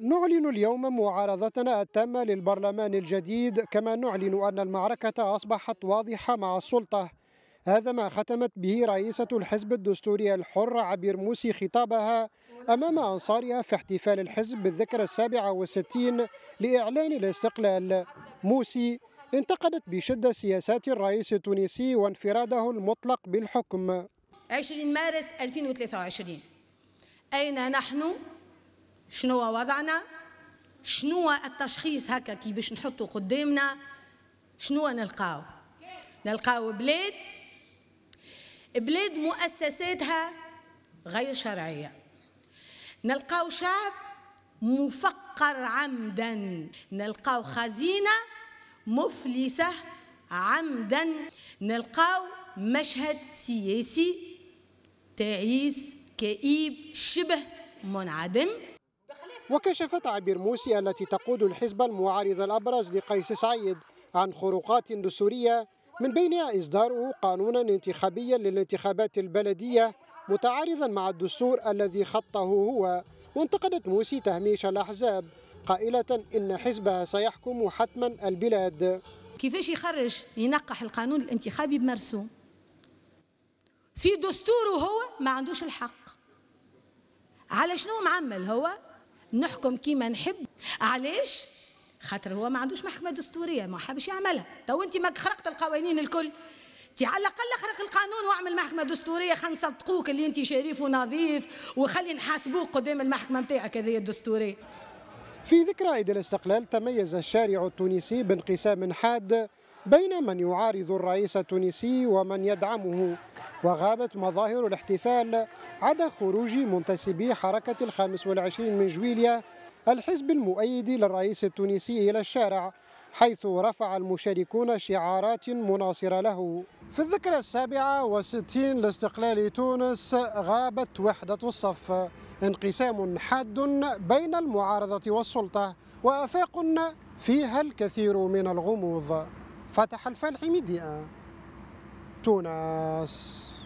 نعلن اليوم معارضتنا التامة للبرلمان الجديد كما نعلن أن المعركة أصبحت واضحة مع السلطة هذا ما ختمت به رئيسة الحزب الدستوري الحر عبير موسي خطابها أمام أنصارها في احتفال الحزب بالذكرى السابعة والستين لإعلان الاستقلال موسي انتقدت بشدة سياسات الرئيس التونسي وانفراده المطلق بالحكم 20 مارس 2023 أين نحن شنو وضعنا شنو التشخيص هكا كي باش نحطه قدامنا شنو نلقاو نلقاو بلاد بلاد مؤسساتها غير شرعية نلقاو شعب مفقر عمدا نلقاو خزينة مفلسة عمدا نلقاو مشهد سياسي تعيس كئيب شبه منعدم وكشفت عبير موسي التي تقود الحزب المعارض الأبرز لقيس سعيد عن خروقات دستورية من بينها إصدار قانونا انتخابيا للانتخابات البلدية متعارضا مع الدستور الذي خطه هو وانتقدت موسي تهميش الأحزاب قائلة إن حزبها سيحكم حتما البلاد كيفاش يخرج ينقح القانون الانتخابي بمرسوم في دستوره هو ما عندوش الحق على شنو معمل هو نحكم كيما نحب علاش خاطر هو ما عندوش محكمه دستوريه ما حابش يعملها تو انت ما خرقت القوانين الكل انت على الاقل خرق القانون واعمل محكمه دستوريه خلينا نصدقوك اللي انت شريف ونظيف وخلي نحاسبوك قدام المحكمه نتاعك هذه الدستوريه في ذكرى عيد الاستقلال تميز الشارع التونسي بانقسام حاد بين من يعارض الرئيس التونسي ومن يدعمه وغابت مظاهر الاحتفال عدا خروج منتسبي حركة الخامس والعشرين من جويليا الحزب المؤيد للرئيس التونسي إلى الشارع حيث رفع المشاركون شعارات مناصرة له في الذكرى السابعة وستين لاستقلال تونس غابت وحدة الصف انقسام حاد بين المعارضة والسلطة وآفاق فيها الكثير من الغموض فتح الفلح ميديا تونس